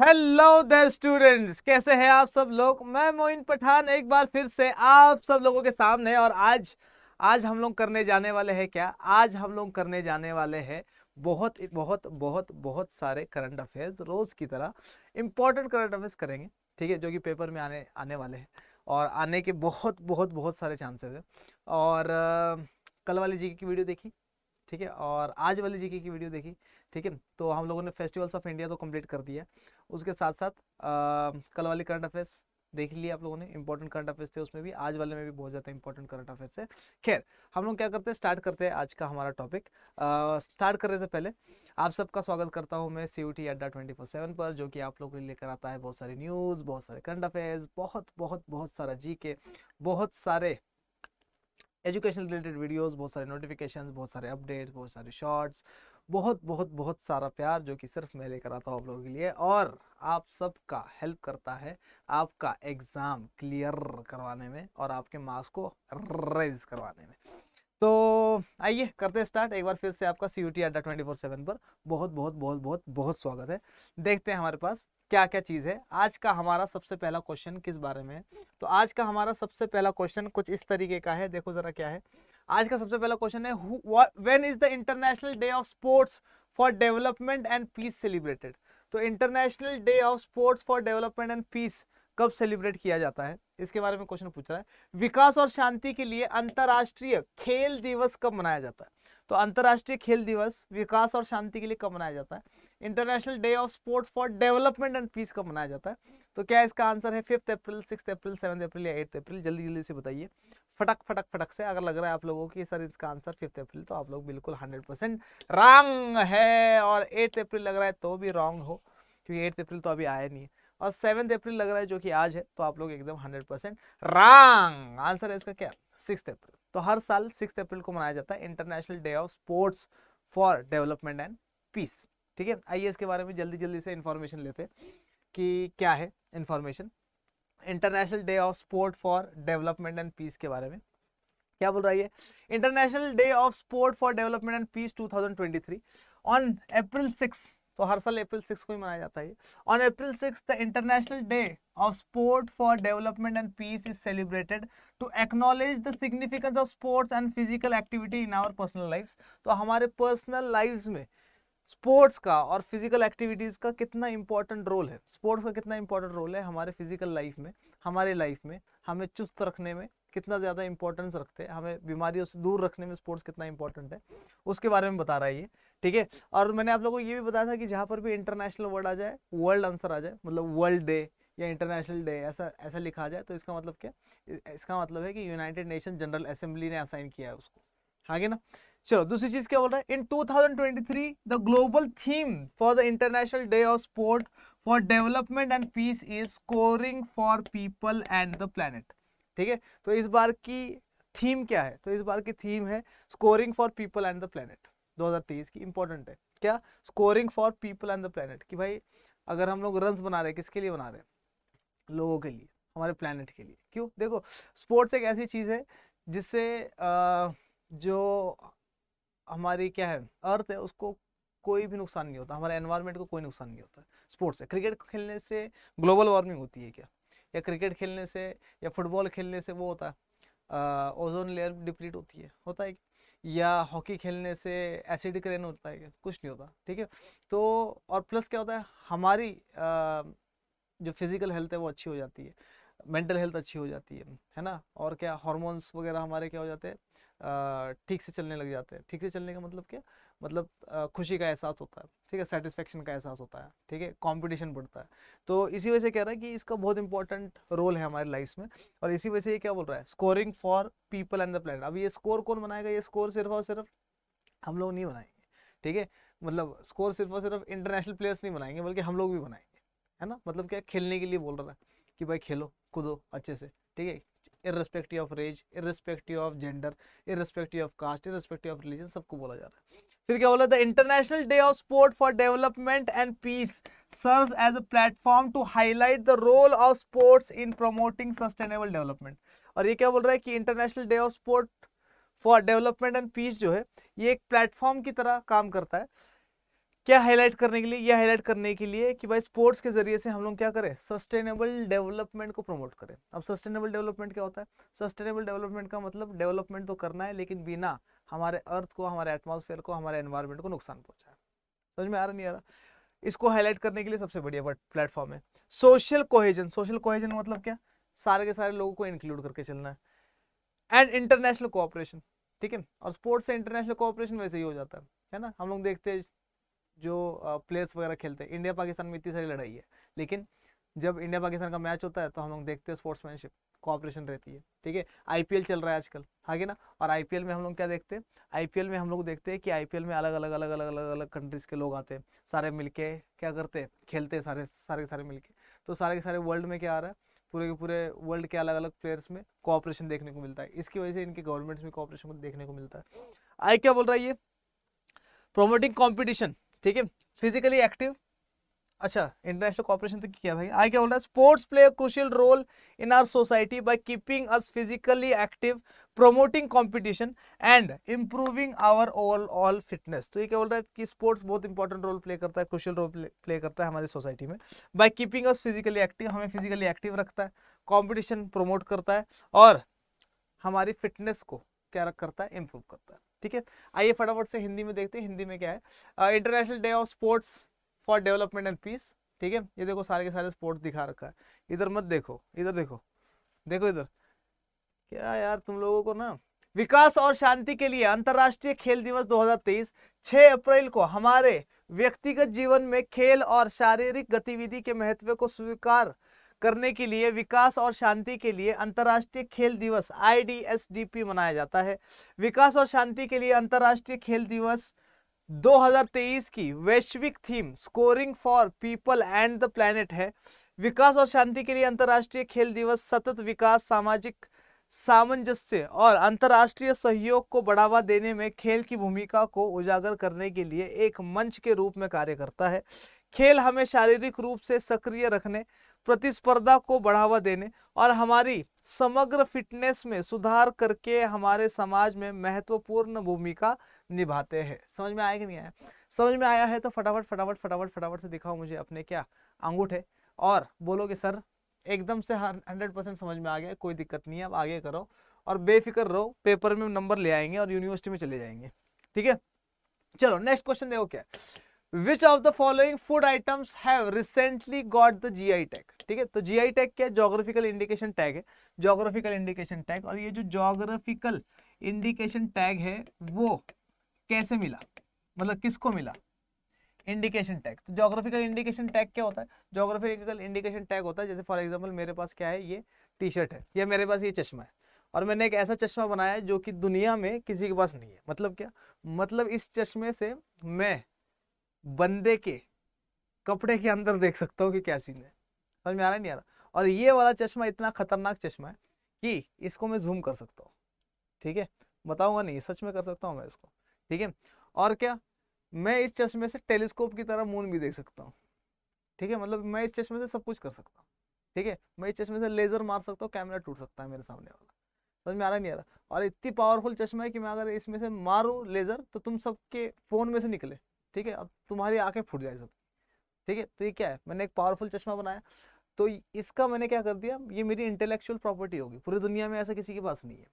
hello देर students कैसे हैं आप सब लोग मैं मोइन पठान एक बार फिर से आप सब लोगों के सामने और आज आज हम लोग करने जाने वाले हैं क्या आज हम लोग करने जाने वाले हैं बहुत बहुत बहुत बहुत सारे करंट अफेयर्स रोज़ की तरह इम्पोर्टेंट करंट अफेयर्स करेंगे ठीक है जो कि पेपर में आने आने वाले हैं और आने के बहुत बहुत बहुत सारे चांसेस हैं और कल वाली जी की वीडियो देखी ठीक है और आज वाली जी की वीडियो देखी ठीक है तो हम लोगों ने फेस्टिवल्स ऑफ इंडिया तो कंप्लीट कर दिया उसके साथ साथ आ, कल वाले करंट अफेयर्स देख लिए आप लोगों ने इंपॉर्टेंट करंट अफेयर्स थे उसमें भी आज वाले में भी बहुत ज़्यादा इंपॉर्टेंट करंट अफेयर्स है खैर हम लोग क्या करते हैं स्टार्ट करते हैं आज का हमारा टॉपिक स्टार्ट करने से पहले आप सबका स्वागत करता हूँ मैं C T Adda twenty four seven पर जो कि आप लोगों के लेकर आता है बहुत सारी न्यूज़ बहुत सारे करंट अफेयर्स बहुत बहुत बहुत सारा जी के बहुत सारे एजुकेशन रिलेटेड वीडियोज़ बहुत सारे नोटिफिकेशन बहुत सारे अपडेट्स बहुत सारे शॉर्ट्स बहुत बहुत बहुत सारा प्यार जो कि सिर्फ मैं लेकर आता हूँ आप लोगों के लिए और आप सबका हेल्प करता है आपका एग्ज़ाम क्लियर करवाने में और आपके मार्क्स को रेज करवाने में तो आइए करते स्टार्ट एक बार फिर से आपका C U T Adda twenty four seven पर बहुत बहुत बहुत बहुत बहुत स्वागत है देखते हैं हमारे पास क्या क्या चीज़ है आज का हमारा सबसे पहला क्वेश्चन किस बारे में है तो आज का हमारा सबसे पहला क्वेश्चन कुछ इस तरीके का है देखो ज़रा क्या है आज का सबसे पहला क्वेश्चन है when is the international day of sports for development and peace celebrated तो international day of sports for development and peace कब सेलिब्रेट किया जाता है इसके बारे में क्वेश्चन पूछ रहा है विकास और शांति के लिए अंतर्राष्ट्रीय खेल दिवस कब मनाया जाता है तो अंतर्राष्ट्रीय खेल दिवस विकास और शांति के लिए कब मनाया जाता है international day of sports for development and peace कब मनाया जाता है तो क्या इसका आंसर है fifth April six April seven April या एट्थ अप्रैल जल्दी जल्दी से बताइए फटक फटक फटक से अगर लग रहा है आप लोगों की सर इसका आंसर फिफ्थ अप्रैल तो आप लोग बिल्कुल हंड्रेड परसेंट रॉन्ग है और एट्थ अप्रैल लग रहा है तो भी रॉन्ग हो क्योंकि एट्थ अप्रैल तो अभी आया नहीं है और सेवन्थ अप्रैल लग रहा है जो कि आज है तो आप लोग एकदम हंड्रेड परसेंट रॉन्ग आंसर है इसका क्या सिक्स अप्रैल तो हर साल सिक्स अप्रैल को मनाया जाता है international day of sports for development and peace ठीक है आइए इसके बारे में जल्दी जल्दी से इन्फॉर्मेशन लेते हैं कि क्या है information international day of sport for development and peace के बारे में क्या बोल रहा है international day of sport for development and peace 2023 on April six तो हर साल अप्रैल सिक्स को ही मनाया जाता है on April six the international day of sport for development and peace is celebrated to acknowledge the significance of sports and physical activity in our personal life तो हमारे personal life में स्पोर्ट्स का और physical activities का कितना important role है sports का कितना इम्पोर्टेंट रोल है हमारे फिजिकल लाइफ में हमारे लाइफ में हमें चुस्त रखने में कितना ज़्यादा इंपॉर्टेंस रखते हैं हमें बीमारियों से दूर रखने में स्पोर्ट्स कितना इंपॉर्टेंट है उसके बारे में बता रहा है ये ठीक है और मैंने आप लोगों को ये भी बताया था कि जहाँ पर भी इंटरनेशनल वर्ड आ जाए वर्ल्ड आंसर आ जाए मतलब वर्ल्ड डे या इंटरनेशनल डे ऐसा ऐसा लिखा जाए तो इसका मतलब क्या इसका मतलब है कि यूनाइटेड नेशन जनरल असेंबली ने असाइन किया है उसको आगे हाँ ना चलो दूसरी चीज क्या बोल रहा है in 2023 the global theme for the international day of sport for development and peace is scoring for people and the planet ठीक है तो इस बार की थीम क्या है तो इस बार की थीम है scoring for people and the planet 2023 की इंपॉर्टेंट है क्या scoring for people and the planet कि भाई अगर हम लोग रन बना रहे हैं किसके लिए बना रहे हैं लोगों के लिए हमारे प्लानट के लिए क्यों देखो स्पोर्ट्स एक ऐसी चीज़ है जिससे जो हमारी क्या है अर्थ है उसको कोई भी नुकसान नहीं होता हमारे एनवायरमेंट को कोई नुकसान नहीं होता स्पोर्ट्स है क्रिकेट खेलने से ग्लोबल वार्मिंग होती है क्या या क्रिकेट खेलने से या फुटबॉल खेलने से वो होता है ओजोन लेयर डिप्लीट होती है होता है या हॉकी खेलने से एसिडिक रेन होता है कुछ नहीं होता ठीक है तो और प्लस क्या होता है हमारी आ, जो फिज़िकल हेल्थ है वो अच्छी हो जाती है मेंटल हेल्थ अच्छी हो जाती है है ना और क्या हॉर्मोन्स वगैरह हमारे क्या हो जाते हैं ठीक से चलने लग जाते हैं ठीक से चलने का मतलब क्या मतलब खुशी का एहसास होता है ठीक है सेटिस्फेक्शन का एहसास होता है ठीक है कंपटीशन बढ़ता है तो इसी वजह से कह रहा है कि इसका बहुत इंपॉर्टेंट रोल है हमारी लाइफ में और इसी वजह से ये क्या बोल रहा है scoring for people and the plan अब ये स्कोर कौन बनाएगा ये स्कोर सिर्फ और सिर्फ हम लोग नहीं बनाएंगे ठीक है मतलब स्कोर सिर्फ और सिर्फ इंटरनेशनल प्लेयर्स नहीं बनाएंगे बल्कि हम लोग भी बनाएंगे है ना मतलब क्या खेलने के लिए बोल रहा है कि भाई खेलो कूदो अच्छे से ठीक है irrespective of race irrespective of gender irrespective of caste irrespective of religion सबको बोला जा रहा है फिर क्या बोला the international day of sport for development and peace serves as a platform to highlight the role of sports in promoting sustainable development और ये क्या बोल रहा है कि international day of sport for development and peace जो है ये एक प्लेटफॉर्म की तरह काम करता है क्या हाईलाइट करने के लिए ये हाईलाइट करने के लिए कि भाई स्पोर्ट्स के जरिए से हम लोग क्या करें सस्टेनेबल डेवलपमेंट को प्रमोट करें अब सस्टेनेबल डेवलपमेंट क्या होता है सस्टेनेबल डेवलपमेंट का मतलब डेवलपमेंट तो करना है लेकिन बिना हमारे अर्थ को हमारे एटमोसफेयर को हमारे एनवायरमेंट को नुकसान पहुंचाए समझ में आ रहा नहीं आ रहा इसको हाईलाइट करने के लिए सबसे बढ़िया प्लेटफॉर्म है सोशल कोहेजन सोशल कोहेजन मतलब क्या सारे के सारे लोगों को इंक्लूड करके चलना है एंड इंटरनेशनल कोऑपरेशन ठीक है और स्पोर्ट्स से इंटरनेशनल कोऑपरेशन वैसे ही हो जाता है है ना हम लोग देखते हैं जो प्लेयर्स वगैरह खेलते हैं इंडिया पाकिस्तान में इतनी सारी लड़ाई है लेकिन जब इंडिया पाकिस्तान का मैच होता है तो हम लोग देखते हैं स्पोर्ट्समैनशिप कॉपरेशन रहती है ठीक है आईपीएल चल रहा है आजकल आगे हाँ ना और आईपीएल में हम लोग क्या देखते हैं आईपीएल में हम लोग देखते हैं कि आईपीएल में अलग अलग अलग अलग अलग अलग कंट्रीज के लोग आते हैं सारे मिलके क्या करते हैं खेलते हैं सारे सारे के सारे मिलके तो सारे के सारे वर्ल्ड में क्या आ रहा है पूरे के पूरे वर्ल्ड के अलग अलग प्लेयर्स में कॉपरेशन देखने को मिलता है इसकी वजह से इनके गवर्नमेंट्स में कॉपरेशन को देखने को मिलता है आई क्या बोल रहा है ये प्रोमोटिंग कॉम्पिटिशन ठीक है फिजिकली एक्टिव अच्छा इंटरनेशनल कॉपरेशन तक क्या था आगे क्या बोल रहा है sports play a role in our society by keeping us physically active promoting competition and improving our overall fitness तो ये क्या बोल रहा है कि स्पोर्ट्स बहुत इंपॉर्टेंट रोल प्ले करता है क्रुशियल रोल प्ले करता है हमारी सोसाइटी में by keeping us physically active हमें फिजिकली एक्टिव रखता है कॉम्पिटिशन प्रोमोट करता है और हमारी फिटनेस को क्या करता है इम्प्रूव करता है ठीक है आइए फटाफट से हिंदी में देखते हैं हिंदी में क्या है international day of sports for development and peace ठीक है ये देखो सारे के सारे स्पोर्ट्स दिखा रखा है इधर मत देखो इधर देखो देखो इधर क्या यार तुम लोगों को ना विकास और शांति के लिए अंतर्राष्ट्रीय खेल दिवस 2023 6 अप्रैल को हमारे व्यक्तिगत जीवन में खेल और शारीरिक गतिविधि के महत्व को स्वीकार करने के लिए विकास और शांति के लिए अंतर्राष्ट्रीय खेल दिवस आईडीएसडीपी मनाया जाता है विकास और शांति के लिए अंतर्राष्ट्रीय खेल दिवस 2023 की वैश्विक theme scoring for people and the planet है विकास और शांति के लिए अंतर्राष्ट्रीय खेल दिवस सतत विकास सामाजिक सामंजस्य और अंतर्राष्ट्रीय सहयोग को बढ़ावा देने में खेल की भूमिका को उजागर करने के लिए एक मंच के रूप में कार्य करता है खेल हमें शारीरिक रूप से सक्रिय रखने प्रतिस्पर्धा को बढ़ावा देने और हमारी समग्र फिटनेस में सुधार करके हमारे समाज में महत्वपूर्ण भूमिका निभाते हैं समझ में आया कि नहीं आया समझ में आया है तो फटाफट फटाफट फटाफट फटाफट से दिखाओ मुझे अपने क्या अंगूठे और बोलो कि सर एकदम से हंड्रेड परसेंट समझ में आ गया कोई दिक्कत नहीं है अब आगे करो और बेफिक्र रहो पेपर में नंबर ले आएंगे और यूनिवर्सिटी में चले जाएंगे ठीक है चलो नेक्स्ट क्वेश्चन देखो क्या which of the following food items have recently got the GI tag ठीक है तो जी आई टैग क्या जोग्राफिकल इंडिकेशन टैग है जोग्राफिकल इंडिकेशन टैग और ये जो जोग्राफिकल इंडिकेशन टैग है वो कैसे मिला मतलब किसको मिला इंडिकेशन टैग तो जोग्राफिकल इंडिकेशन टैग क्या होता है जोग्राफिकल इंडिकेशन टैग होता है जैसे फॉर एग्जाम्पल मेरे पास क्या है ये टी शर्ट है या मेरे पास ये चश्मा है और मैंने एक ऐसा चश्मा बनाया है जो कि दुनिया में किसी के पास नहीं है मतलब क्या मतलब इस चश्मे से मैं बंदे के कपड़े के अंदर देख सकता हूँ कि क्या सीन है समझ में आ रहा है नहीं आ रहा और ये वाला चश्मा इतना खतरनाक चश्मा है कि इसको मैं जूम कर सकता हूँ ठीक है बताऊंगा नहीं सच में कर सकता हूँ मैं इसको ठीक है और क्या मैं इस चश्मे से टेलीस्कोप की तरह मून भी देख सकता हूँ ठीक है मतलब मैं इस चश्मे से सब कुछ कर सकता हूँ ठीक है मैं इस चश्मे से लेजर मार सकता हूँ कैमरा टूट सकता है मेरे सामने वाला समझ में आ रहा नहीं आ रहा और इतनी पावरफुल चश्मा है कि मैं अगर इसमें से मारूँ लेजर तो तुम सबके फ़ोन में से निकले ठीक है अब तुम्हारी आंखें फूट जाए सब ठीक है तो ये क्या है मैंने एक पावरफुल चश्मा बनाया तो इसका मैंने क्या कर दिया ये मेरी इंटेलेक्चुअल प्रॉपर्टी होगी पूरी दुनिया में ऐसा किसी के पास नहीं है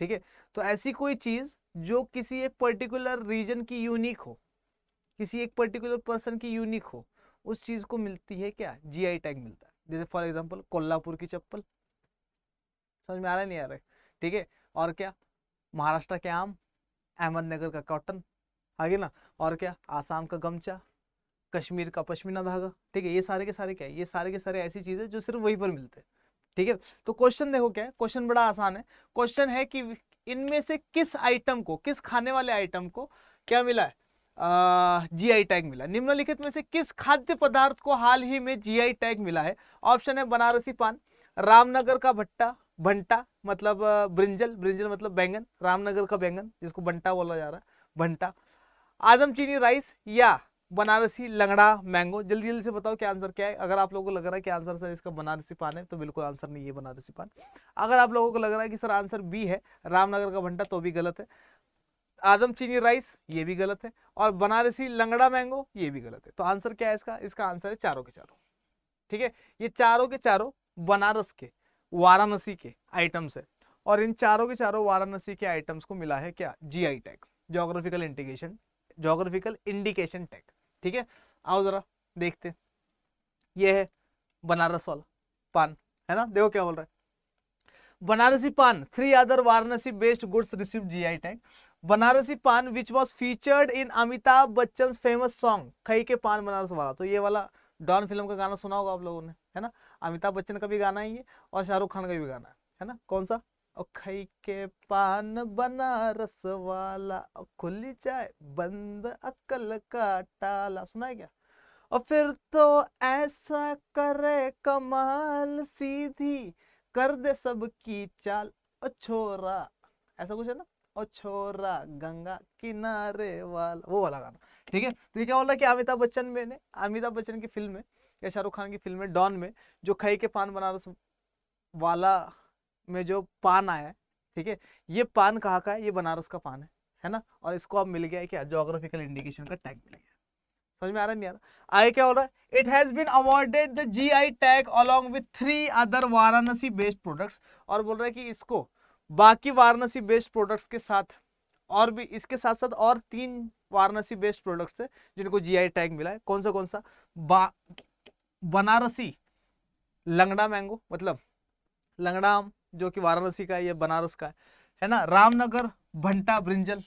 ठीक है तो ऐसी कोई चीज़ जो किसी एक पर्टिकुलर रीजन की यूनिक हो किसी एक पर्टिकुलर पर्सन की यूनिक हो उस चीज़ को मिलती है क्या जीआई टैग मिलता है जैसे फॉर एग्जांपल कोल्हापुर की चप्पल समझ में आ रहा नहीं आ रहा ठीक है और क्या महाराष्ट्र के आम अहमदनगर का कॉटन आगे ना और क्या आसाम का गमचा कश्मीर का पश्मीना धागा ठीक है ये सारे के सारे क्या है ये सारे के सारे ऐसी चीज़ें जो सिर्फ वहीं पर मिलते हैं ठीक है तो क्वेश्चन देखो क्या है क्वेश्चन बड़ा आसान है क्वेश्चन है कि इनमें से किस आइटम को किस खाने वाले आइटम को क्या मिला है जीआई टैग मिला निम्नलिखित में से किस खाद्य पदार्थ को हाल ही में जीआई टैग मिला है ऑप्शन है बनारसी पान रामनगर का भट्टा भंटा मतलब ब्रिंजल ब्रिंजल मतलब बैंगन रामनगर का बैंगन जिसको बंटा बोला जा रहा है भंटा आजम चीनी राइस या बनारसी लंगड़ा मैंगो जल्दी जल्दी से बताओ क्या आंसर क्या है अगर आप लोगों को लग रहा है कि आंसर सर इसका बनारसी पान है तो बिल्कुल आंसर नहीं है बनारसी पान अगर आप लोगों को लग रहा है कि सर आंसर बी है रामनगर का भंटा तो भी गलत है आदम चीनी राइस ये भी गलत है और बनारसी लंगड़ा मैंगो ये भी गलत है तो आंसर क्या है इसका इसका आंसर है चारों के चारों ठीक है ये चारों के चारों बनारस के वाराणसी के आइटम्स है और इन चारों के चारों वाराणसी के आइटम्स को मिला है क्या G I tag geographical integration geographical indication tag ठीक है आओ जरा देखते ये है बनारस वाला पान है ना देखो क्या बोल रहा है Banarasi paan three other Varanasi best goods receive GI tag Banarasi paan which was featured in Amitabh Bachchan famous song खई के पान बनारस वाला तो ये वाला डॉन फिल्म का गाना सुना होगा आप लोगों ने है ना अमिताभ बच्चन का भी गाना है ये और शाहरुख खान का भी गाना है, है ना कौन सा खई के पान बनारस वाला खुली चाय बंद अकल का टाला सुना है क्या और फिर तो ऐसा करे कमाल सीधी कर दे सबकी चाल छोरा ऐसा कुछ है ना ओ छोरा गंगा किनारे वाला वो वाला गाना ठीक है तो ये क्या बोला कि अमिताभ बच्चन में ने अमिताभ बच्चन की फिल्म में या शाहरुख खान की फिल्म में डॉन में जो खई के पान बनारस वाला में जो पान आया है ठीक है ये पान कहाँ का है ये बनारस का पान है है ना और इसको अब मिल गया है क्या जोग्राफिकल इंडिकेशन का टैग मिल गया समझ में आ रहा नहीं आ रहा आगे क्या हो रहा है it has been awarded the G I tag along with three other Varanasi based products और बोल रहा है कि इसको बाकी वाराणसी बेस्ड प्रोडक्ट्स के साथ और भी इसके साथ साथ और तीन वाराणसी बेस्ड प्रोडक्ट्स है जिनको जीआई टैग मिला है कौन सा कौन सा बनारसी लंगड़ा मैंगो मतलब लंगड़ा आम जो कि वाराणसी का है या बनारस का है है ना रामनगर भंटा ब्रिंजल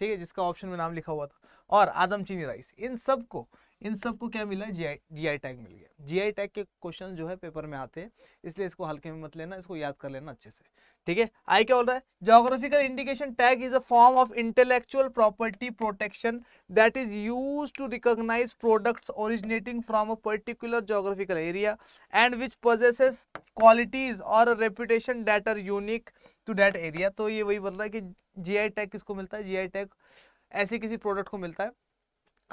ठीक है जिसका ऑप्शन में नाम लिखा हुआ था और आदमचीनी राइस इन सबको इन सब को क्या मिला जी आई टैग मिल गया जी आई टैग के क्वेश्चन जो है पेपर में आते हैं इसलिए इसको हल्के में मत लेना इसको याद कर लेना अच्छे से ठीक है आई क्या बोल रहा है geographical indication tag is a form of intellectual property protection that is use to recognise products originating from a particular geographical area and which possesses qualities और reputation that are unique to that area तो ये वही बोल रहा है कि जी I tag किसको मिलता है जी आई टैग ऐसे किसी प्रोडक्ट को मिलता है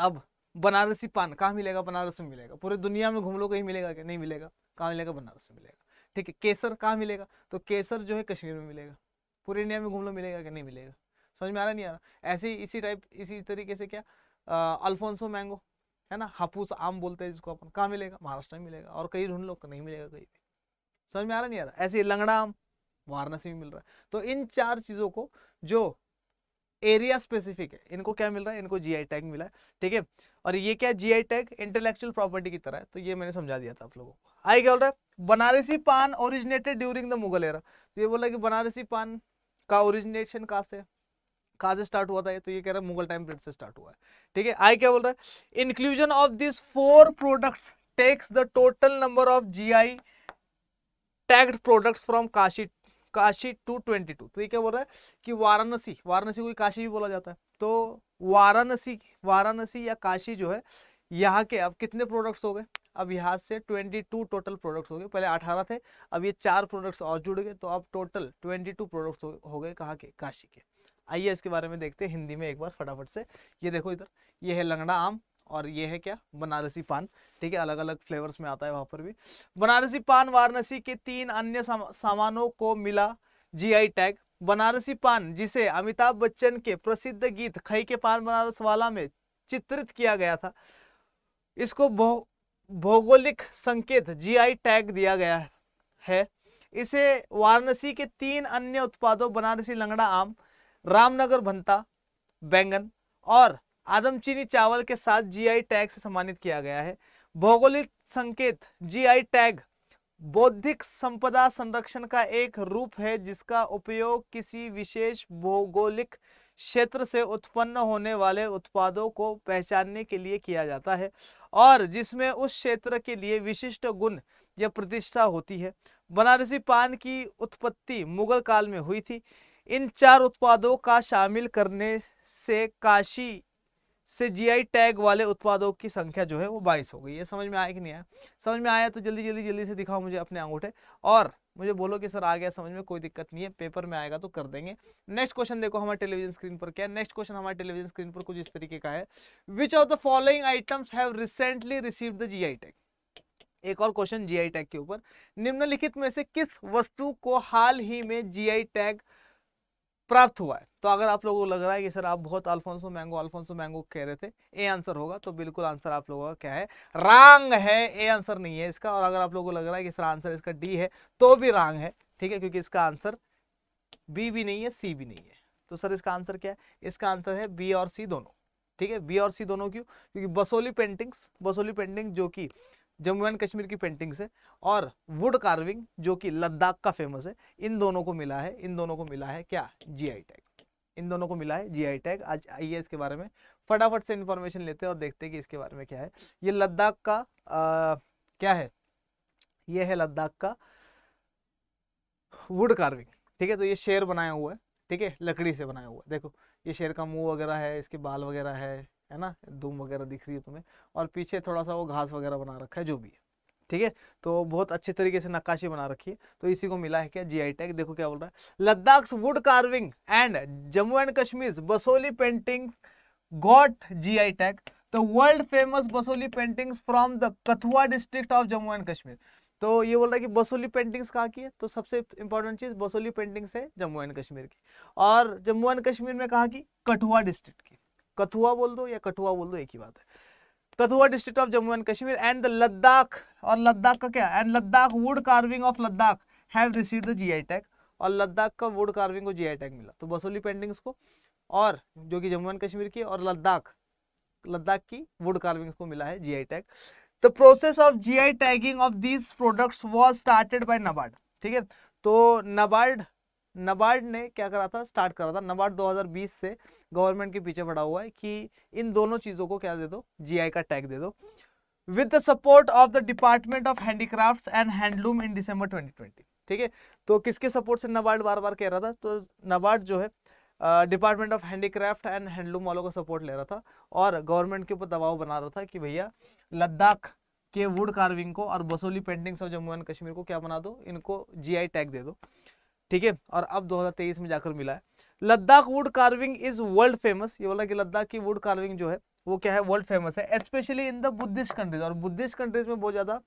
अब बनारसी पान कहाँ मिलेगा बनारस में मिलेगा पूरे दुनिया में घूम लो कहीं मिलेगा क्या नहीं मिलेगा कहाँ मिलेगा बनारस में मिलेगा ठीक है केसर कहाँ मिलेगा तो केसर जो है कश्मीर में मिलेगा पूरे इंडिया में घूम लो मिलेगा क्या नहीं मिलेगा समझ में आ रहा नहीं आ रहा ऐसे इसी टाइप इसी तरीके से क्या अल्फोंसो मैंगो है ना हापूस आम बोलते हैं जिसको अपन कहाँ मिलेगा महाराष्ट्र में मिलेगा और कहीं ढूंढ लो नहीं मिलेगा कहीं भी समझ में आ रहा नहीं आ रहा ऐसे लंगड़ा आम वाराणसी में मिल रहा है तो इन चार चीज़ों को जो एरिया स्पेसिफिक है इनको क्या मिल रहा है इनको जीआई टैग मिला है ठीक है और ये क्या जीआई टैग इंटेलेक्चुअल प्रॉपर्टी की तरह है तो ये मैंने समझा दिया था आप लोगों को आई क्या बोल रहा है Banarasi paan originated during the Mughal era तो ये बोला कि बनारसी पान का ओरिजिनेशन कहाँ से कहाँ से स्टार्ट हुआ था ये तो ये कह रहा है मुगल टाइम पीरियड से स्टार्ट हुआ है ठीक है आई क्या बोल रहा है inclusion of this four products takes the total number of GI tagged products from Kashi Kashi to twenty two तो ये क्या बोल रहा है कि वाराणसी वाराणसी को काशी भी बोला जाता है तो वाराणसी वाराणसी या काशी जो है यहाँ के अब कितने प्रोडक्ट्स हो गए अब यहाँ से 22 टोटल प्रोडक्ट्स हो गए पहले 18 थे अब ये चार प्रोडक्ट्स और जुड़ गए तो अब टोटल 22 प्रोडक्ट्स हो गए कहाँ के काशी के आइए इसके बारे में देखते हैं हिंदी में एक बार फटाफट से ये देखो इधर ये है लंगड़ा आम और ये है क्या बनारसी पान ठीक है अलग अलग फ्लेवर्स में आता है वहां पर भी बनारसी पान वाराणसी के तीन अन्य सामानों को मिला जीआई टैग बनारसी पान जिसे अमिताभ बच्चन के प्रसिद्ध गीत खई के पान बनारस वाला में चित्रित किया गया था इसको भौगोलिक भो, संकेत जीआई टैग दिया गया है इसे वाराणसी के तीन अन्य उत्पादों बनारसी लंगड़ा आम रामनगर भंता बैंगन और आदमचीनी चावल के साथ जीआई टैग से सम्मानित किया गया है भौगोलिक संकेत जीआई टैग बौद्धिक संपदा संरक्षण का एक रूप है जिसका उपयोग किसी विशेष भौगोलिक क्षेत्र से उत्पन्न होने वाले उत्पादों को पहचानने के लिए किया जाता है और जिसमें उस क्षेत्र के लिए विशिष्ट गुण या प्रतिष्ठा होती है बनारसी पान की उत्पत्ति मुगल काल में हुई थी इन चार उत्पादों का शामिल करने से काशी से जीआई टैग वाले उत्पादों की संख्या जो है वो बाईस हो गई ये समझ में आया कि नहीं आया समझ में आया तो जल्दी जल्दी जल्दी से दिखाओ मुझे अपने अंगूठे और मुझे बोलो कि सर आ गया समझ में कोई दिक्कत नहीं है पेपर में आएगा तो कर देंगे नेक्स्ट क्वेश्चन देखो हमारे टेलीविजन स्क्रीन पर क्या नेक्स्ट क्वेश्चन हमारे टेलीविजन स्क्रीन पर कुछ इस तरीके का है which of the following items है रिसीव जीआई टैग एक और क्वेश्चन जीआई टैग के ऊपर निम्नलिखित में से किस वस्तु को हाल ही में जीआई टैग प्राप्त हुआ है तो अगर आप लोगों को लग रहा है कि सर आप बहुत अल्फोंसो मैंगो अल्फोंसो मैंगो कह रहे थे ए आंसर होगा तो बिल्कुल आंसर आप लोगों का क्या है रांग है ए आंसर नहीं है इसका और अगर आप लोगों को लग रहा है कि सर आंसर इसका डी है तो भी रांग है ठीक है क्योंकि इसका आंसर बी भी नहीं है सी भी नहीं है तो सर इसका आंसर क्या है इसका आंसर है बी और सी दोनों ठीक है बी और सी दोनों क्यों क्योंकि बसोली पेंटिंग्स बसोली पेंटिंग जो कि जम्मू एंड कश्मीर की पेंटिंग से और वुड कार्विंग जो कि लद्दाख का फेमस है इन दोनों को मिला है इन दोनों को मिला है क्या जीआई टैग इन दोनों को मिला है जीआई टैग आज आइए इसके बारे में फटाफट से इंफॉर्मेशन लेते हैं और देखते हैं कि इसके बारे में क्या है ये लद्दाख का आ, क्या है ये है लद्दाख का वुड कार्विंग ठीक है तो ये शेर बनाया हुआ है ठीक है लकड़ी से बनाया हुआ है देखो ये शेर का मुंह वगैरह है इसके बाल वगैरह है है ना धूम वगैरह दिख रही है तुम्हें और पीछे थोड़ा सा वो घास वगैरह बना रखा है जो भी है ठीक है तो बहुत अच्छे तरीके से नक्काशी बना रखी है तो इसी को मिला है क्या आई टैग देखो क्या बोल रहा है Ladakh wood carving and Jammu and Kashmir Basohli painting got I tag the world famous Basohli paintings from the Kathua district of Jammu and Kashmir तो ये बोल रहा है कि बसोली पेंटिंग्स कहाँ की है तो सबसे इंपॉर्टेंट चीज़ बसोली पेंटिंग्स है जम्मू एंड कश्मीर की और जम्मू एंड कश्मीर में कहाँ की कठुआ डिस्ट्रिक्ट की कथुआ बोल दो या कठुआ बोल दो एक ही बात है Kathua district of Jammu and Kashmir and the Ladakh और लद्दाख का क्या and Ladakh wood carving of Ladakh have receive the GI tag और लद्दाख का वुड कार्विंग को जीआई टैग मिला तो बसोली पेंटिंग्स को और जो कि जम्मू एंड कश्मीर की और लद्दाख लद्दाख की वुड कार्विंग्स को मिला है GI tag the process of GI tagging of these products was started by NABARD ठीक है तो नाबार्ड नबार्ड ने क्या करा था स्टार्ट करा था नबार्ड 2020 से गवर्नमेंट के पीछे पड़ा हुआ है कि इन दोनों चीज़ों को क्या दे दो जीआई का टैग दे दो with the support of the department of handicraft and handloom in December 2020 ठीक है तो किसके सपोर्ट से नबार्ड बार बार कह रहा था तो नबार्ड जो है department of handicraft and handloom वालों का सपोर्ट ले रहा था और गवर्नमेंट के ऊपर दबाव बना रहा था कि भैया लद्दाख के वुड कार्विंग को और Basohli paintings of Jammu and Kashmir को क्या बना दो इनको जीआई टैग दे दो ठीक है और अब 2023 में जाकर मिला है Ladakh wood carving is world famous ये बोला कि लद्दाख की वुड कार्विंग जो है वो क्या है वर्ल्ड फेमस है specially in the Buddhist countries और बुद्धिस्ट कंट्रीज में बहुत ज़्यादा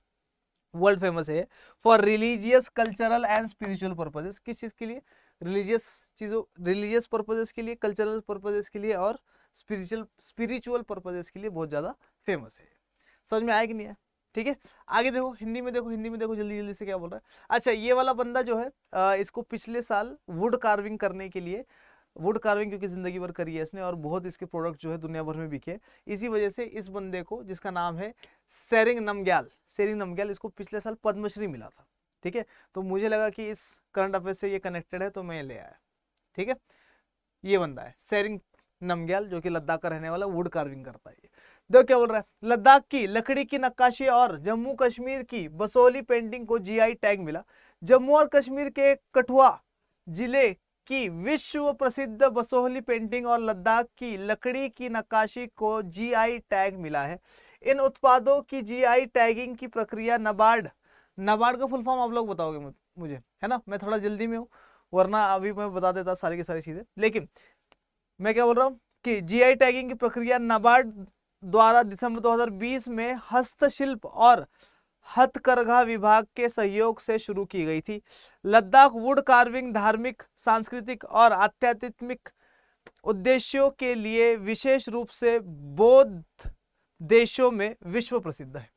वर्ल्ड फेमस है for religious cultural and spiritual purposes किस चीज़ के लिए रिलीजियस चीज़ों रिलीजियस पर्पजेस के लिए कल्चरल पर्पजेस के लिए और स्पिरिचुअल स्पिरिचुअल पर्पजेस के लिए बहुत ज़्यादा फेमस है समझ में आया कि नहीं है ठीक है आगे देखो हिंदी में देखो हिंदी में देखो जल्दी जल्दी से क्या बोल रहा है अच्छा ये वाला बंदा जो है इसको पिछले साल वुड कार्विंग करने के लिए वुड कार्विंग क्योंकि ज़िंदगी भर करी है इसने और बहुत इसके प्रोडक्ट जो है दुनिया भर में बिके इसी वजह से इस बंदे को जिसका नाम है सेरिंग नमग्याल सेरिंग नमग्याल इसको पिछले साल पद्मश्री मिला था ठीक है तो मुझे लगा कि इस करंट अफेयर से ये कनेक्टेड है तो मैं ले आया ठीक है ये बंदा है सेरिंग नमग्याल जो कि लद्दाख का रहने वाला वुड कार्विंग करता है देखो क्या बोल रहा है लद्दाख की लकड़ी की नक्काशी और जम्मू कश्मीर की बसोली पेंटिंग को जीआई टैग मिला जम्मू और कश्मीर के कठुआ जिले की विश्व प्रसिद्ध बसोहली पेंटिंग और लद्दाख की लकड़ी की नक्काशी को जीआई टैग मिला है इन उत्पादों की जीआई टैगिंग की प्रक्रिया नबार्ड नबार्ड का फुल फॉर्म आप लोग बताओगे मुझे है ना मैं थोड़ा जल्दी में हूँ वरना अभी मैं बता देता सारी की सारी चीज़ें लेकिन मैं क्या बोल रहा हूँ कि जीआई टैगिंग की प्रक्रिया नबार्ड द्वारा दिसंबर 2020 में हस्तशिल्प और हथकरघा विभाग के सहयोग से शुरू की गई थी लद्दाख वुड कार्विंग धार्मिक सांस्कृतिक और आध्यात्मिक उद्देश्यों के लिए विशेष रूप से बौद्ध देशों में विश्व प्रसिद्ध है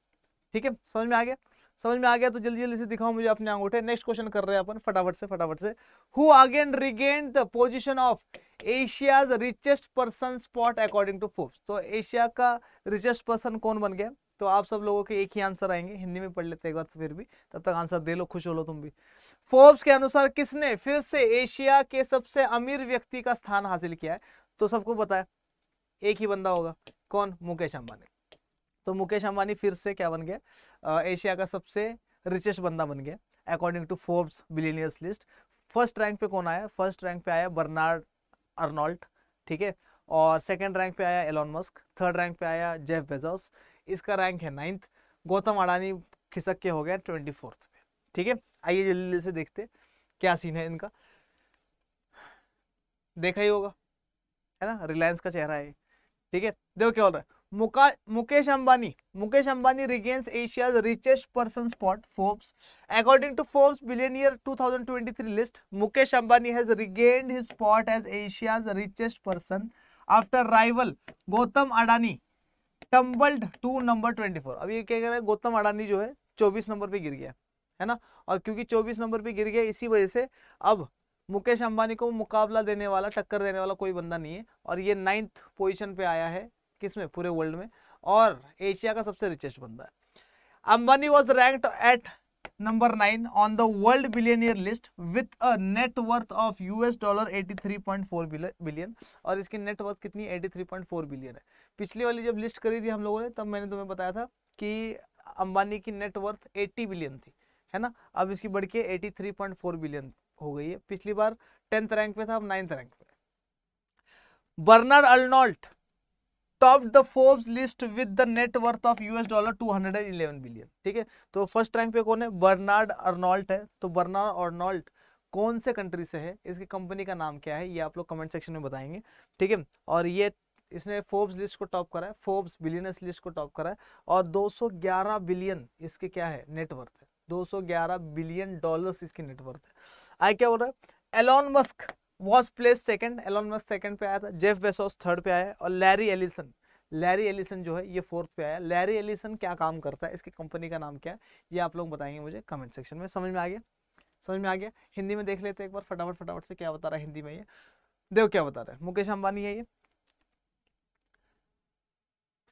ठीक है समझ में आ गया समझ में आ गया तो जल्दी जल्दी से दिखाओ मुझे अपने अंगूठे नेक्स्ट क्वेश्चन कर रहे हैं अपन फटाफट से फटाफट से who again regain the position of Asia's richest person spot according to Forbes तो एशिया का रिचेस्ट पर्सन कौन बन गया तो आप सब लोगों के एक ही आंसर आएंगे हिंदी में पढ़ लेते एक बार तो फिर भी तब तक आंसर दे लो खुश हो लो तुम भी फोर्ब्स के अनुसार किसने फिर से एशिया के सबसे अमीर व्यक्ति का स्थान हासिल किया है तो सबको बताया एक ही बंदा होगा कौन मुकेश अंबानी तो मुकेश अंबानी फिर से क्या बन गया आ, एशिया का सबसे रिचेस्ट बंदा बन गया according to Forbes billionaires list first rank पे कौन आया फर्स्ट रैंक पे आया बर्नार्ड अर्नॉल्ट ठीक है और सेकेंड रैंक पे आया एलॉन मस्क थर्ड रैंक पे आया जेफ बेजोस इसका रैंक है नाइन्थ गौतम अडानी खिसक के हो गया ट्वेंटी फोर्थ पे ठीक है आइए जल्दी जल्दी से देखते क्या सीन है इनका देखा ही होगा है ना रिलायंस का चेहरा है ठीक है देखो क्या हो रहा है Mukesh Ambani Mukesh Ambani regains Asia richest person spot Forbes according to Forbes billionaire 2023 list Mukesh Ambani has regained his spot as Asia's richest person after rival Gautam Adani tumbled to number 24 अभी ये क्या कह रहे हैं गौतम अडानी जो है 24 नंबर पे गिर गया है ना और क्योंकि 24 नंबर पे गिर गया इसी वजह से अब मुकेश अंबानी को मुकाबला देने वाला टक्कर देने वाला कोई बंदा नहीं है और ये नाइन्थ पोजिशन पे आया है किस में पूरे वर्ल्ड में और एशिया का सबसे रिचेस्ट बंदा है Ambani was ranked at number nine on the world billionaire list with a net worth worth of US dollar 83.4 billion और इसकी नेट वर्थ कितनी 83.4 बिलियन है पिछली वाली जब लिस्ट करी थी हम लोगों ने तब मैंने तुम्हें बताया था कि अंबानी की नेटवर्थ वर्थ 80 बिलियन थी है ना अब इसकी बढ़ के 83.4 बिलियन हो गई है पिछली बार टेंथ रैंक पे था अब नाइन्थ रैंक पे Bernard Arnault top the Forbes list with the net worth of US dollar 211 billion ठीक है तो फर्स्ट रैंक पे कौन है बर्नार्ड अर्नोल्ट है तो बर्नार्ड अर्नोल्ट कौन से कंट्री से है इसकी कंपनी का नाम क्या है ये आप लोग कमेंट सेक्शन में बताएंगे ठीक है और ये इसने फोर्ब्स लिस्ट को टॉप करा है फोर्ब्स बिलियनर्स लिस्ट को टॉप करा है और 211 बिलियन इसके क्या है नेटवर्थ है 211 बिलियन डॉलर्स इसकी नेटवर्थ है आई क्या बोल रहा है Elon Musk was place second Elon Musk second पे आया था जेफ बेसोस थर्ड पे आया और लैरी एलिसन लैरी एलिसन जो है ये फोर्थ पे आया लैरी एलिसन क्या काम करता है इसकी कंपनी का नाम क्या है ये आप लोग बताएंगे मुझे कमेंट सेक्शन में समझ में आ गया समझ में आ गया हिंदी में देख लेते एक बार फटाफट फटाफट से क्या बता रहा है हिंदी में ये देखो क्या बता रहा है मुकेश अंबानी है ये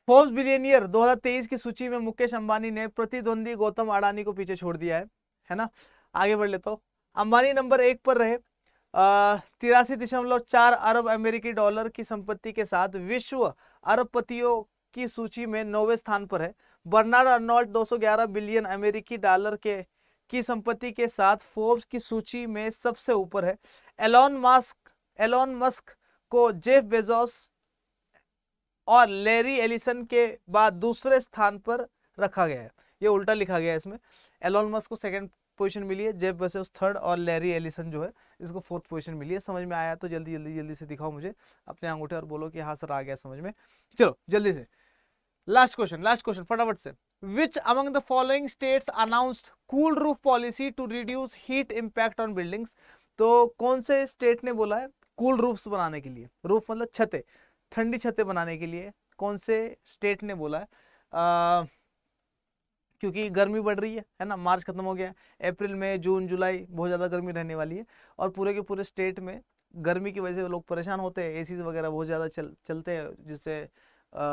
फोर्स बिलियनियर 2023 की सूची में मुकेश अंबानी ने प्रतिद्वंदी गौतम अडानी को पीछे छोड़ दिया है है ना आगे बढ़ लेता हूँ अंबानी नंबर एक पर रहे तिरासी दशमलव चार अरब अमेरिकी डॉलर की संपत्ति के साथ विश्व अरबपतियों की सूची में नौवे स्थान पर है बर्नार्ड अर्नोल्ड 211 बिलियन अमेरिकी डॉलर के की संपत्ति के साथ फोर्ब्स की सूची में सबसे ऊपर है एलोन मास्क एलोन मस्क को जेफ बेजोस और लेरी एलिसन के बाद दूसरे स्थान पर रखा गया है ये उल्टा लिखा गया है इसमें एलोन मस्क को सेकंड पोजीशन मिली है जेफ बेसोस थर्ड और लैरी एलिसन जो है इसको फोर्थ पोजीशन मिली है समझ में आया तो जल्दी जल्दी जल्दी से दिखाओ मुझे अपने अंगूठे और बोलो कि हाँ सर आ गया समझ में चलो जल्दी से लास्ट क्वेश्चन लास्ट क्वेश्चन फटाफट से which among the following states announced cool roof policy to reduce heat impact on buildings तो कौन से स्टेट ने बोला है कूल cool रूफ्स बनाने के लिए रूफ मतलब छतें ठंडी छतें बनाने के लिए कौन से स्टेट ने बोला है uh, क्योंकि गर्मी बढ़ रही है है ना मार्च खत्म हो गया अप्रैल में जून जुलाई बहुत ज़्यादा गर्मी रहने वाली है और पूरे के पूरे स्टेट में गर्मी की वजह से लोग परेशान होते हैं ए वगैरह बहुत ज़्यादा चल चलते हैं जिससे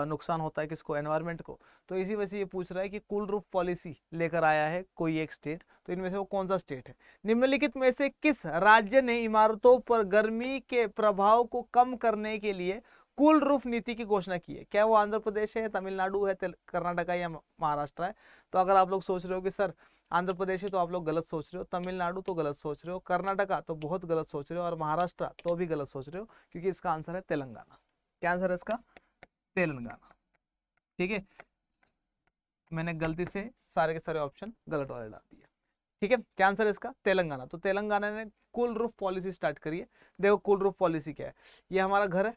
नुकसान होता है किसको एनवायरनमेंट को तो इसी वजह से ये पूछ रहा है कि कूल रूफ पॉलिसी लेकर आया है कोई एक स्टेट तो इनमें से वो कौन सा स्टेट है निम्नलिखित में से किस राज्य ने इमारतों पर गर्मी के प्रभाव को कम करने के लिए कूल रूफ नीति की घोषणा की है क्या वो आंध्र प्रदेश है तमिलनाडु है कर्नाटक है या महाराष्ट्र है तो अगर आप लोग सोच रहे हो कि सर आंध्र प्रदेश है तो आप लोग गलत सोच रहे हो तमिलनाडु तो गलत सोच रहे हो कर्नाटका तो बहुत गलत सोच रहे हो और महाराष्ट्र तो भी गलत सोच रहे हो क्योंकि इसका आंसर है तेलंगाना क्या आंसर है इसका तेलंगाना ठीक है मैंने गलती से सारे के सारे ऑप्शन गलत वाले डाल दिए ठीक है क्या आंसर है इसका तेलंगाना तो तेलंगाना ने कूल रूफ पॉलिसी स्टार्ट करी है देखो कूल रूफ पॉलिसी क्या है ये हमारा घर है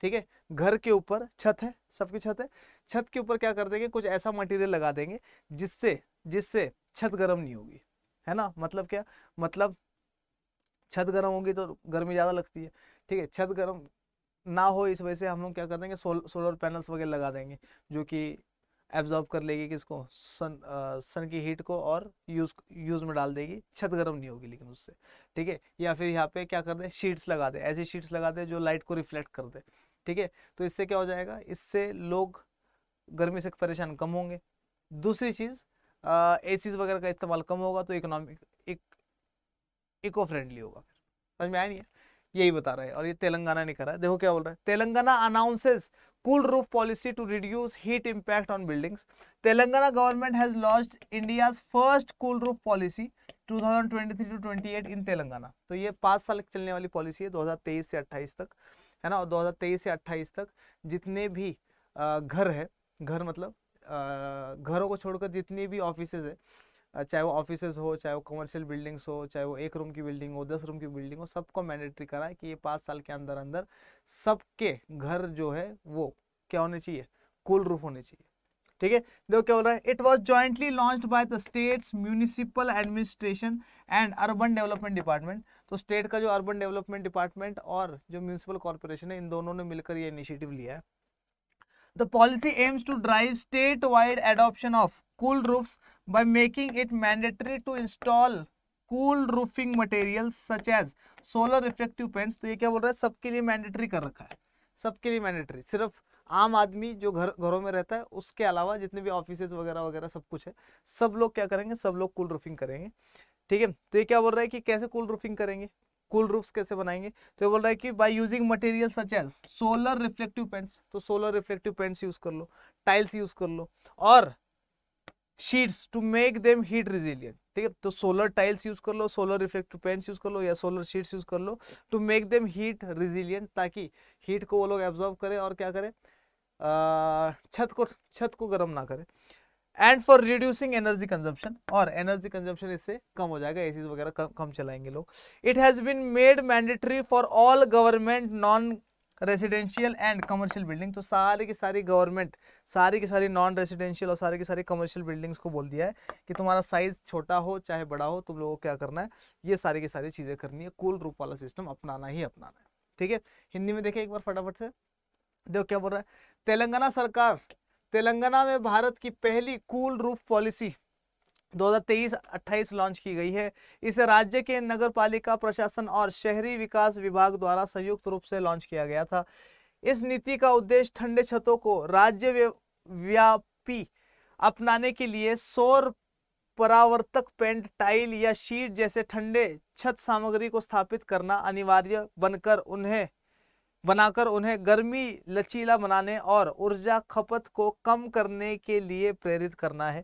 ठीक है घर के ऊपर छत है सबकी छत है छत के ऊपर क्या कर देंगे कुछ ऐसा मटेरियल लगा देंगे जिससे जिससे छत गर्म नहीं होगी है ना मतलब क्या मतलब छत गर्म होगी तो गर्मी ज़्यादा लगती है ठीक है छत गर्म ना हो इस वजह से हम लोग क्या कर देंगे सोल, सोलर पैनल्स वगैरह लगा देंगे जो कि एब्जॉर्ब कर लेगी किसको सन आ, सन की हीट को और यूज यूज में डाल देगी छत गर्म नहीं होगी लेकिन उससे ठीक है या फिर यहाँ पे क्या कर दे शीट्स लगा दे ऐसी शीट्स लगा दे जो लाइट को रिफ्लेक्ट कर दे ठीक है तो इससे क्या हो जाएगा इससे लोग गर्मी से परेशान कम होंगे दूसरी चीज़ ए वगैरह का इस्तेमाल कम होगा तो इकोनॉमिक एक इको फ्रेंडली होगा समझ में आया नहीं है यही बता रहा है और ये तेलंगाना नहीं कर रहा है देखो क्या बोल रहा है Telangana announces cool roof policy to reduce heat impact on buildings telangana government has launched india's first cool roof policy 2023 to 28 in Telangana तो ये पाँच साल चलने वाली पॉलिसी है 2023 से अट्ठाईस तक है ना और 2023 से 28 तक जितने भी घर है घर मतलब घरों को छोड़कर जितनी भी ऑफिस है चाहे वो ऑफिस हो चाहे वो कमर्शियल बिल्डिंग्स हो चाहे वो एक रूम की बिल्डिंग हो दस रूम की बिल्डिंग हो सबको मैंडेटरी करा कि ये पाँच साल के अंदर अंदर सबके घर जो है वो क्या होने चाहिए कूल रूफ होने चाहिए ठीक है देखो क्या बोल रहा है it was jointly launch by the states municipal administration and urban development department तो स्टेट का जो अर्बन डेवलपमेंट डिपार्टमेंट और जो म्यूनिसिपल कॉरपोरेशन है इन दोनों ने मिलकर ये इनिशिएटिव लिया है the policy aims to drive state wide adoption of cool roofs by making it mandatory to install cool roofing material such as solar reflective paints तो ये क्या बोल रहा है सबके लिए मैंडेटरी कर रखा है सबके लिए मैंडेटरी सिर्फ आम आदमी जो घर घरों में रहता है उसके अलावा जितने भी ऑफिस वगैरह वगैरह सब कुछ है सब लोग क्या करेंगे सब लोग कूल रूफिंग करेंगे ठीक है तो ये क्या बोल रहा है कि कैसे कूल रूफिंग करेंगे कूल रूफ्स कैसे बनाएंगे तो ये बोल रहा है कि by using material such as solar reflective paints तो सोलर रिफ्लेक्टिव पेंट्स यूज कर लो टाइल्स यूज कर लो और sheets to make them heat resilient ठीक है तो सोलर टाइल्स यूज कर लो सोलर रिफ्लेक्टिव पेंट्स यूज कर लो या सोलर शीट्स यूज कर लो to make them heat resilient ताकि हीट को वो लोग एब्जॉर्व करें और क्या करें छत को छत को गर्म ना करें and for reducing energy consumption और एनर्जी कंजम्पशन इससे कम हो जाएगा ए वगैरह कम, कम चलाएंगे लोग it has been made mandatory for all government non residential and commercial building तो सारे की सारी गवर्नमेंट सारी की सारी नॉन रेजिडेंशियल और सारी की सारी कमर्शियल बिल्डिंग्स को बोल दिया है कि तुम्हारा साइज़ छोटा हो चाहे बड़ा हो तुम लोगों को क्या करना है ये सारी की सारी चीज़ें करनी है कूल रूप वाला सिस्टम अपनाना ही अपनाना है ठीक है हिंदी में देखिए एक बार फटाफट से देखो क्या बोल रहा है तेलंगाना सरकार तेलंगाना में भारत की पहली कूल रूफ पॉलिसी 2023-28 लॉन्च की गई है इसे राज्य के नगर पालिका प्रशासन और शहरी विकास विभाग द्वारा संयुक्त रूप से लॉन्च किया गया था इस नीति का उद्देश्य ठंडे छतों को राज्य व्यापी अपनाने के लिए सौर परावर्तक पेंट टाइल या शीट जैसे ठंडे छत सामग्री को स्थापित करना अनिवार्य बनकर उन्हें बनाकर उन्हें गर्मी लचीला बनाने और ऊर्जा खपत को कम करने के लिए प्रेरित करना है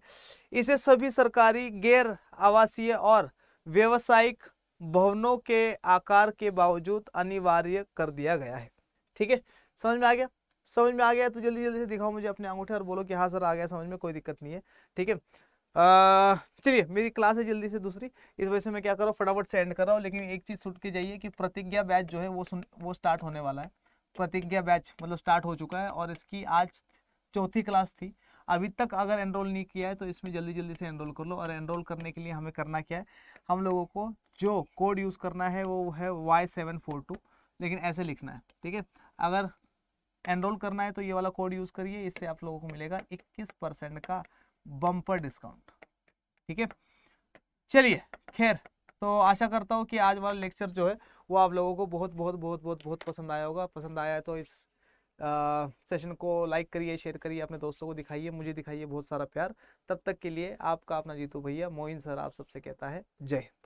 इसे सभी सरकारी गैर आवासीय और व्यावसायिक भवनों के आकार के बावजूद अनिवार्य कर दिया गया है ठीक है समझ में आ गया समझ में आ गया तो जल्दी जल्दी से दिखाओ मुझे अपने अंगूठे और बोलो कि हाँ सर आ गया समझ में कोई दिक्कत नहीं है ठीक है चलिए मेरी क्लास है जल्दी से दूसरी इस वजह से मैं क्या कर रहा हूँ फटाफट सेंड कर रहा हूँ लेकिन एक चीज़ छूट के जाइए कि प्रतिज्ञा बैच जो है वो सुन वो स्टार्ट होने वाला है प्रतिज्ञा बैच मतलब स्टार्ट हो चुका है और इसकी आज चौथी क्लास थी अभी तक अगर एनरोल नहीं किया है तो इसमें जल्दी जल्दी से एनरोल कर लो और एनरोल करने के लिए हमें करना क्या है हम लोगों को जो कोड यूज़ करना है वो है वाई सेवन फोर टू लेकिन ऐसे लिखना है ठीक है अगर एनरोल करना है तो ये वाला कोड यूज़ करिए इससे आप लोगों को मिलेगा इक्कीस परसेंट का बम्पर डिस्काउंट ठीक है चलिए खैर तो आशा करता हूँ कि आज वाला लेक्चर जो है वो आप लोगों को बहुत बहुत बहुत बहुत बहुत पसंद आया होगा पसंद आया है तो इस सेशन को लाइक करिए शेयर करिए अपने दोस्तों को दिखाइए मुझे दिखाइए बहुत सारा प्यार तब तक के लिए आपका अपना जीतू भैया मोइन सर आप सबसे कहता है जय हिंद